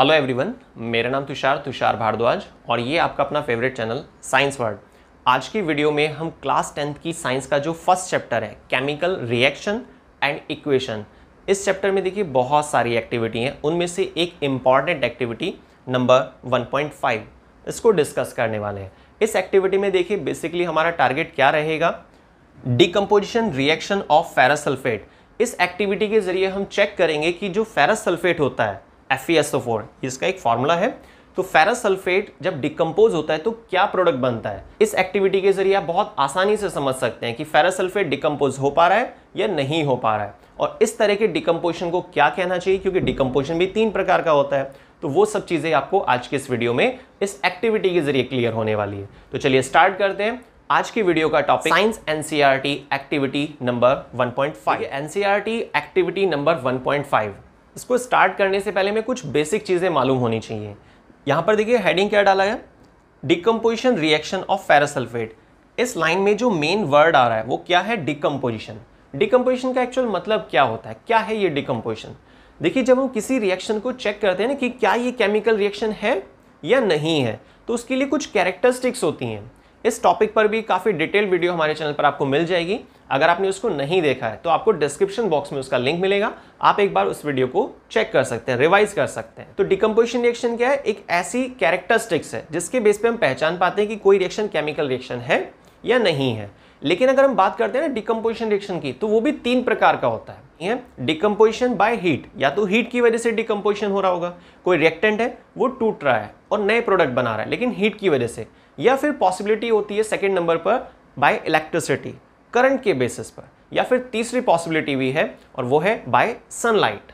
hello everyone मेरा नाम तुषार तुषार भारद्वाज और ये आपका अपना फेवरेट चैनल साइंस वर्ड आज की वीडियो में हम क्लास टेंथ की साइंस का जो फर्स्ट चैप्टर है केमिकल रिएक्शन एंड इक्वेशन इस चैप्टर में देखिए बहुत सारी एक्टिविटी हैं उनमें से एक इम्पॉर्टेंट एक्टिविटी नंबर वन इसको डिस्कस करने वाले हैं इस एक्टिविटी में देखिए बेसिकली हमारा टारगेट क्या रहेगा डिकम्पोजिशन रिएक्शन ऑफ फेरासल्फेट इस एक्टिविटी के जरिए हम चेक करेंगे कि जो फेरासल्फेट होता है FeSO4 इसका एक फॉर्मूला है तो फेरस सल्फेट जब डिकम्पोज होता है तो क्या प्रोडक्ट बनता है इस एक्टिविटी के जरिए आप बहुत आसानी से समझ सकते हैं कि फेरस सल्फेट डिकम्पोज हो पा रहा है या नहीं हो पा रहा है और इस तरह के डिकम्पोजन को क्या कहना चाहिए क्योंकि डिकम्पोजन भी तीन प्रकार का होता है तो वो सब चीज़ें आपको आज के इस वीडियो में इस एक्टिविटी के जरिए क्लियर होने वाली है तो चलिए स्टार्ट करते हैं आज की वीडियो का topic science NCERT activity number 1.5 NCERT activity number 1.5 इसको स्टार्ट करने से पहले में कुछ बेसिक चीज़ें मालूम होनी चाहिए यहाँ पर देखिए हेडिंग क्या डाला है डिकम्पोजिशन रिएक्शन ऑफ फेरासल्फेट इस लाइन में जो मेन वर्ड आ रहा है वो क्या है डिकम्पोजिशन डिकम्पोजिशन का एक्चुअल मतलब क्या होता है क्या है ये डिकम्पोजिशन देखिए जब हम किसी रिएक्शन को चेक करते हैं ना कि क्या ये केमिकल रिएक्शन है या नहीं है तो उसके लिए कुछ कैरेक्टरिस्टिक्स होती हैं इस टॉपिक पर भी काफ़ी डिटेल वीडियो हमारे चैनल पर आपको मिल जाएगी अगर आपने उसको नहीं देखा है तो आपको डिस्क्रिप्शन बॉक्स में उसका लिंक मिलेगा आप एक बार उस वीडियो को चेक कर सकते हैं रिवाइज कर सकते हैं तो डिकम्पोजिशन रिएक्शन क्या है एक ऐसी कैरेक्टरिस्टिक्स है जिसके बेस पे हम पहचान पाते हैं कि कोई रिएक्शन केमिकल रिएक्शन है या नहीं है लेकिन अगर हम बात करते हैं ना डिकम्पोजिशन रिएक्शन की तो वो भी तीन प्रकार का होता है डिकम्पोजिशन बाय हीट या तो हीट की वजह से डिकम्पोजिशन हो रहा होगा कोई रिएक्टेंट है वो टूट रहा है और नए प्रोडक्ट बना रहा है लेकिन हीट की वजह से या फिर पॉसिबिलिटी होती है सेकेंड नंबर पर बाय इलेक्ट्रिसिटी करंट के बेसिस पर या फिर तीसरी पॉसिबिलिटी भी है और वो है बाय सनलाइट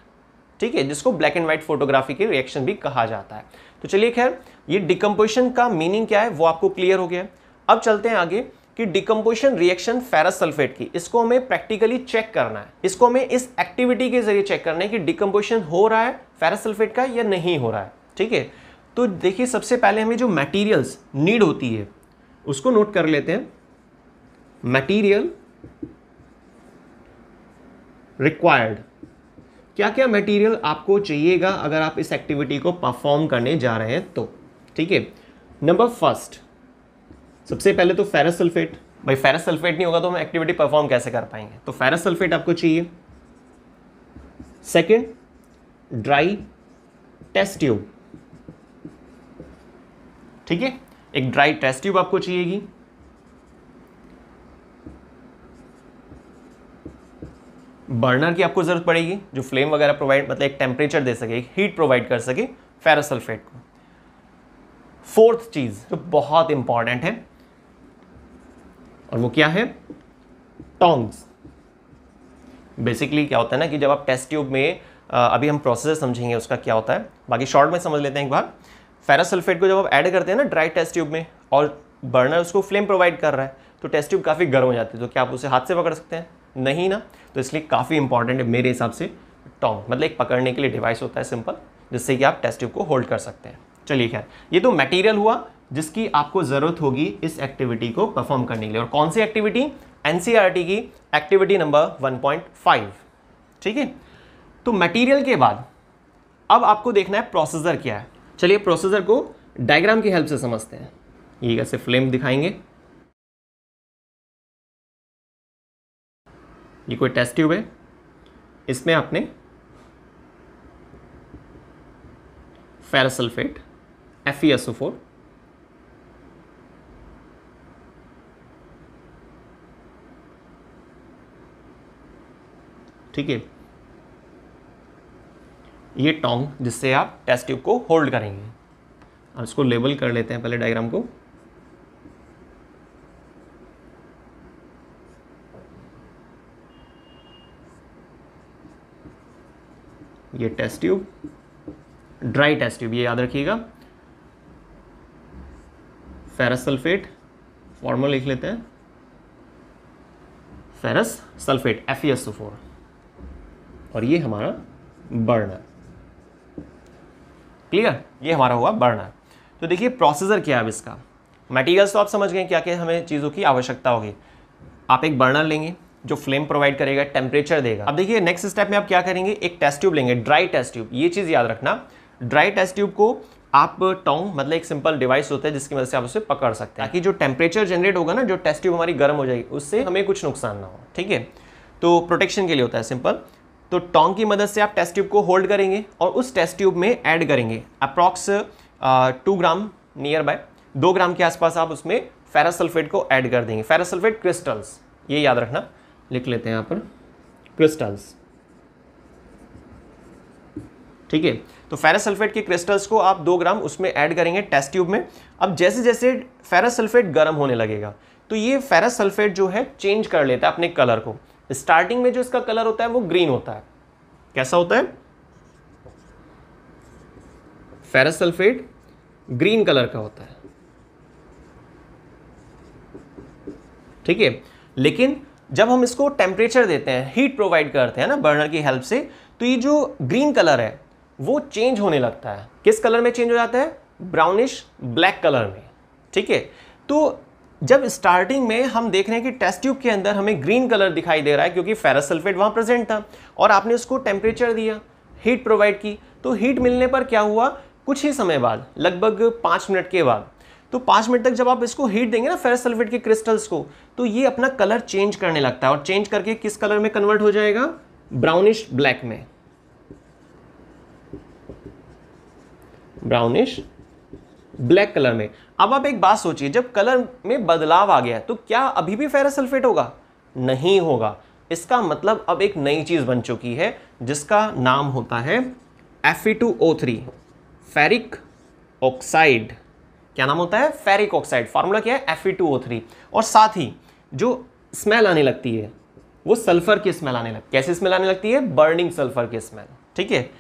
ठीक है जिसको ब्लैक एंड व्हाइट फोटोग्राफी के रिएक्शन भी कहा जाता है तो चलिए खैर ये डिकम्पोजिशन का मीनिंग क्या है वो आपको क्लियर हो गया अब चलते हैं आगे कि डिकम्पोजिशन रिएक्शन फेरस सल्फेट की इसको हमें प्रैक्टिकली चेक करना है इसको हमें इस एक्टिविटी के जरिए चेक करना है कि डिकम्पोजिशन हो रहा है फेरस सल्फेट का या नहीं हो रहा है ठीक है तो देखिए सबसे पहले हमें जो मटेरियल्स नीड होती है उसको नोट कर लेते हैं मटेरियल रिक्वायर्ड क्या क्या मटेरियल आपको चाहिएगा अगर आप इस एक्टिविटी को परफॉर्म करने जा रहे हैं तो ठीक है नंबर फर्स्ट सबसे पहले तो फेरासल्फेट सल्फेट भाई फेरासल्फेट नहीं होगा तो हम एक्टिविटी परफॉर्म कैसे कर पाएंगे तो फेरासल्फेट आपको चाहिए सेकंड ड्राई टेस्ट ट्यूब ठीक है एक ड्राई टेस्ट ट्यूब आपको चाहिएगी बर्नर की आपको ज़रूरत पड़ेगी जो फ्लेम वगैरह प्रोवाइड मतलब एक टेम्परेचर दे सके एक हीट प्रोवाइड कर सके फेरासल्फेट को फोर्थ चीज़ जो बहुत इंपॉर्टेंट है और वो क्या है टोंग्स बेसिकली क्या होता है ना कि जब आप टेस्ट ट्यूब में अभी हम प्रोसेस समझेंगे उसका क्या होता है बाकी शॉर्ट में समझ लेते हैं एक बार फेरासल्फेट को जब आप ऐड करते हैं ना ड्राई टेस्ट ट्यूब में और बर्नर उसको फ्लेम प्रोवाइड कर रहा है तो टेस्ट ट्यूब काफ़ी गर्म हो जाती है तो क्या आप उसे हाथ से पकड़ सकते हैं नहीं ना तो इसलिए काफ़ी इंपॉर्टेंट है मेरे हिसाब से टोंग मतलब एक पकड़ने के लिए डिवाइस होता है सिंपल जिससे कि आप टेस्ट ट्यूब को होल्ड कर सकते हैं चलिए खैर ये तो मटेरियल हुआ जिसकी आपको ज़रूरत होगी इस एक्टिविटी को परफॉर्म करने के लिए और कौन सी एक्टिविटी एन e की एक्टिविटी नंबर वन ठीक है तो मटीरियल के बाद अब आपको देखना है प्रोसेसर क्या है चलिए प्रोसेसर को डायग्राम की हेल्प से समझते हैं ये कैसे फ्लेम दिखाएंगे ये कोई टेस्ट ट्यूब है इसमें आपने फेरासल्फेट एफ ई फोर ठीक है ये टोंग जिससे आप टेस्ट ट्यूब को होल्ड करेंगे अब इसको लेबल कर लेते हैं पहले डायग्राम को ये test tube dry test tube ये याद रखिएगा फेरस सल्फेट फॉर्मल लिख लेते हैं फेरस सल्फेट एफ और ये हमारा बर्नर क्लियर ये हमारा हुआ बर्नर तो देखिए प्रोसेसर क्या है अब इसका मटेरियल्स तो आप समझ गए क्या क्या हमें चीज़ों की आवश्यकता होगी आप एक बर्नर लेंगे जो फ्लेम प्रोवाइड करेगा टेम्परेचर देगा अब देखिए नेक्स्ट स्टेप में आप क्या करेंगे एक टेस्ट ट्यूब लेंगे ड्राई टेस्ट ट्यूब ये चीज़ याद रखना ड्राई टेस्ट ट्यूब को आप टोंग मतलब एक सिंपल डिवाइस होता है जिसकी मदद से आप उसे पकड़ सकते हैं ताकि जो टेम्परेचर जनरेट होगा ना जो टेस्ट ट्यूब हमारी गर्म हो जाएगी उससे हमें कुछ नुकसान ना हो ठीक है तो प्रोटेक्शन के लिए होता है सिंपल तो टोंग की मदद से आप टेस्ट ट्यूब को होल्ड करेंगे और उस टेस्ट ट्यूब में ऐड करेंगे approx two gram nearby दो ग्राम के आसपास आप उसमें फेरासल्फेट को ऐड कर देंगे फेरासल्फेट क्रिस्टल्स ये याद रखना लिख लेते हैं यहाँ पर क्रिस्टल्स ठीक है तो फेरस सल्फेट के क्रिस्टल्स को आप दो ग्राम उसमें ऐड करेंगे टेस्ट ट्यूब में अब जैसे जैसे फेरस सल्फेट गर्म होने लगेगा तो ये फेरस सल्फेट जो है चेंज कर लेता है अपने कलर को स्टार्टिंग में जो इसका कलर होता है वो ग्रीन होता है कैसा होता है फेरस सल्फेट ग्रीन कलर का होता है ठीक है लेकिन जब हम इसको टेम्परेचर देते हैं हीट प्रोवाइड करते हैं ना बर्नर की हेल्प से तो ये जो ग्रीन कलर है वो चेंज होने लगता है किस कलर में चेंज हो जाता है ब्राउनिश ब्लैक कलर में ठीक है तो जब स्टार्टिंग में हम देख रहे हैं कि टेस्ट ट्यूब के अंदर हमें ग्रीन कलर दिखाई दे रहा है क्योंकि फेरासल्फेट वहाँ प्रेजेंट था और आपने उसको टेम्परेचर दिया हीट प्रोवाइड की तो हीट मिलने पर क्या हुआ कुछ ही समय बाद लगभग पाँच मिनट के बाद तो पाँच मिनट तक जब आप इसको हीट देंगे ना फेरस सल्फेट के क्रिस्टल्स को तो ये अपना कलर चेंज करने लगता है और चेंज करके किस कलर में कन्वर्ट हो जाएगा ब्राउनिश ब्लैक में ब्राउनिश ब्लैक कलर में अब आप एक बात सोचिए जब कलर में बदलाव आ गया तो क्या अभी भी फेरस सल्फेट होगा नहीं होगा इसका मतलब अब एक नई चीज़ बन चुकी है जिसका नाम होता है थ्री फेरिक ऑक्साइड क्या नाम होता है फेरिक ऑक्साइड फार्मूला क्या है Fe2O3 और साथ ही जो स्मेल आने लगती है वो सल्फर की स्मेल आने लगती है कैसे स्मेल आने लगती है बर्निंग सल्फर की स्मेल ठीक है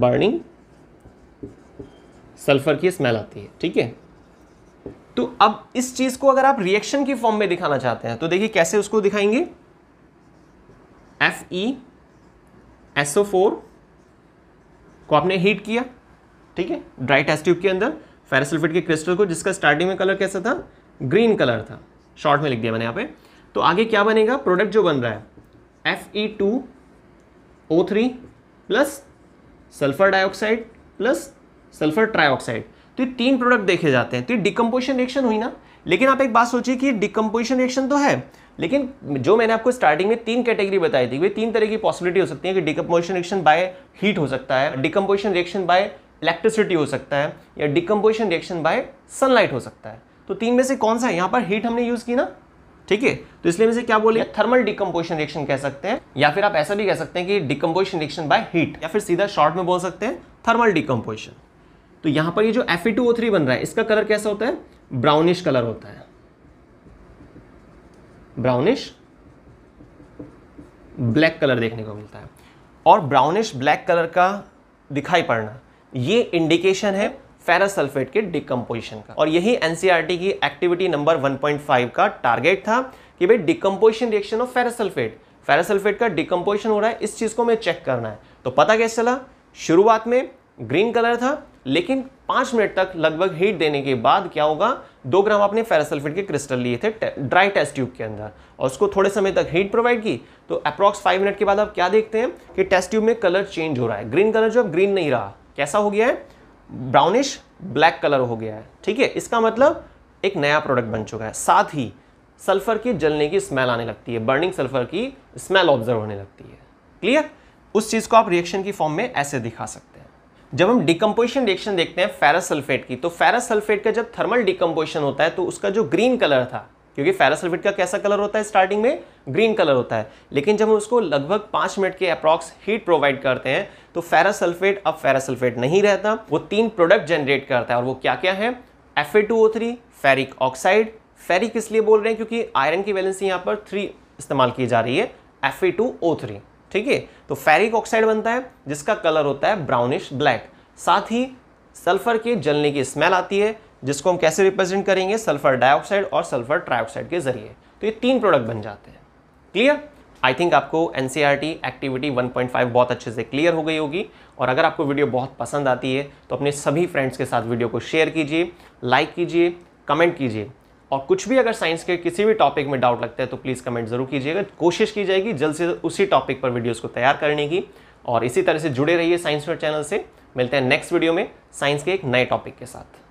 बर्निंग सल्फर की स्मेल आती है ठीक है तो अब इस चीज को अगर आप रिएक्शन की फॉर्म में दिखाना चाहते हैं तो देखिए कैसे उसको दिखाएंगे एफ ई एसओ फोर को आपने हीट किया ठीक है ड्राई टेस्ट ट्यूब के अंदर फेरासल्फेट के क्रिस्टल को जिसका स्टार्टिंग में कलर कैसा था ग्रीन कलर था शॉर्ट में लिख दिया मैंने यहाँ पे तो आगे क्या बनेगा प्रोडक्ट जो बन रहा है F E two O three plus sulphur dioxide plus sulphur trioxide तो ये तीन प्रोडक्ट देखे जाते हैं तो ये डिकम्पोजिशन रिएक्शन हुई ना लेकिन आप एक बात सोचिए कि डिकम्पोजिशन रिएक्शन तो है लेकिन जो मैंने आपको स्टार्टिंग में तीन कैटेगरी बताई थी वे तीन तरह की पॉसिबिलिटी हो सकती है कि डिकम्पोजिशन रिएक्शन बाय हीट हो सकता है डिकम्पोजिशन रिएक्शन बाय इलेक्ट्रिसिटी हो सकता है या डिकम्पोजिशन रिएक्शन बाय सनलाइट हो सकता है तो तीन में से कौन सा है यहाँ पर हीट हमने यूज़ की ना ठीक है तो इसलिए में से क्या बोले थर्मल डिकम्पोजिशन रिएक्शन कह सकते हैं या फिर आप ऐसा भी कह सकते हैं कि डिकम्पोजिशन रिएक्शन बाय हीट या फिर सीधा शॉर्ट में बोल सकते हैं थर्मल डिकम्पोजिशन तो यहाँ पर ये जो Fe2O3 बन रहा है इसका कलर कैसा होता है ब्राउनिश कलर होता है ब्राउनिश ब्लैक कलर देखने को मिलता है और ब्राउनिश ब्लैक कलर का दिखाई पड़ना ये इंडिकेशन है फेरस सल्फेट के डिकम्पोजिशन का और यही एनसीईआरटी e की एक्टिविटी नंबर 1.5 का टारगेट था कि भाई decomposition reaction of ferrous sulphate ferrous sulphate का डिकम्पोजिशन हो रहा है इस चीज़ को मैं चेक करना है तो पता कैसे चला शुरुआत में ग्रीन कलर था लेकिन पांच मिनट तक लगभग हीट देने के बाद क्या होगा दो ग्राम आपने फेरासल्फेट के क्रिस्टल लिए थे ड्राई टेस्ट ट्यूब के अंदर और उसको थोड़े समय तक हीट प्रोवाइड की तो अप्रॉक्स फाइव मिनट के बाद आप क्या देखते हैं कि टेस्ट ट्यूब में कलर चेंज हो रहा है ग्रीन कलर जो अब ग्रीन नहीं रहा कैसा हो गया है ब्राउनिश ब्लैक कलर हो गया है ठीक है इसका मतलब एक नया प्रोडक्ट बन चुका है साथ ही सल्फर के जलने की स्मेल आने लगती है बर्निंग सल्फर की स्मेल ऑब्जर्व होने लगती है क्लियर उस चीज़ को आप रिएक्शन की फॉर्म में ऐसे दिखा सकते हैं जब हम डिकम्पोजिशन रिएक्शन देखते हैं फेरस सल्फेट की तो फेरस सल्फेट का जब थर्मल डिकम्पोजिशन होता है तो उसका जो ग्रीन कलर था क्योंकि फेरस सल्फेट का कैसा कलर होता है स्टार्टिंग में ग्रीन कलर होता है लेकिन जब हम उसको लगभग पाँच मिनट के अप्रॉक्स हीट प्रोवाइड करते हैं तो फेरस सल्फेट अब फेरस सल्फेट नहीं रहता वो तीन प्रोडक्ट जनरेट करता है और वो क्या क्या है F A two O three ferric oxide ferric इसलिए बोल रहे हैं क्योंकि आयरन की वैलेंसी यहाँ पर थ्री इस्तेमाल की जा रही है F A two O three ठीक है तो फेरिक ऑक्साइड बनता है जिसका कलर होता है ब्राउनिश ब्लैक साथ ही सल्फर के जलने की स्मेल आती है जिसको हम कैसे रिप्रेजेंट करेंगे सल्फर डाइऑक्साइड और सल्फर ट्राइऑक्साइड के जरिए तो ये तीन प्रोडक्ट बन जाते हैं क्लियर आई थिंक आपको एन एक्टिविटी 1.5 बहुत अच्छे से क्लियर हो गई होगी और अगर आपको वीडियो बहुत पसंद आती है तो अपने सभी फ्रेंड्स के साथ वीडियो को शेयर कीजिए लाइक कीजिए कमेंट कीजिए और कुछ भी अगर साइंस के किसी भी टॉपिक में डाउट लगता है तो प्लीज़ कमेंट ज़रूर कीजिएगा कोशिश की जाएगी जल्द से उसी टॉपिक पर वीडियोज़ को तैयार करने की और इसी तरह से जुड़े रहिए साइंस फेयर चैनल से मिलते हैं नेक्स्ट वीडियो में साइंस के एक नए टॉपिक के साथ